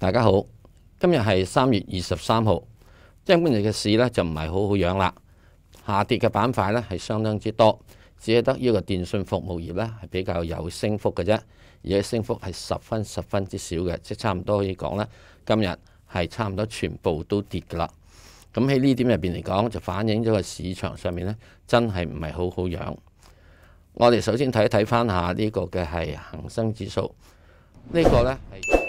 大家好，今日系三月二十三号，今日嘅市咧就唔系好好样啦，下跌嘅板块咧系相当之多，只系得呢个电信服务业咧系比较有升幅嘅啫，而且升幅系十分十分之少嘅，即系差唔多可以讲咧，今日系差唔多全部都跌噶啦。咁喺呢点入边嚟讲，就反映咗个市场上面咧真系唔系好好样。我哋首先睇一睇翻下呢个嘅系恒生指数，呢个咧系。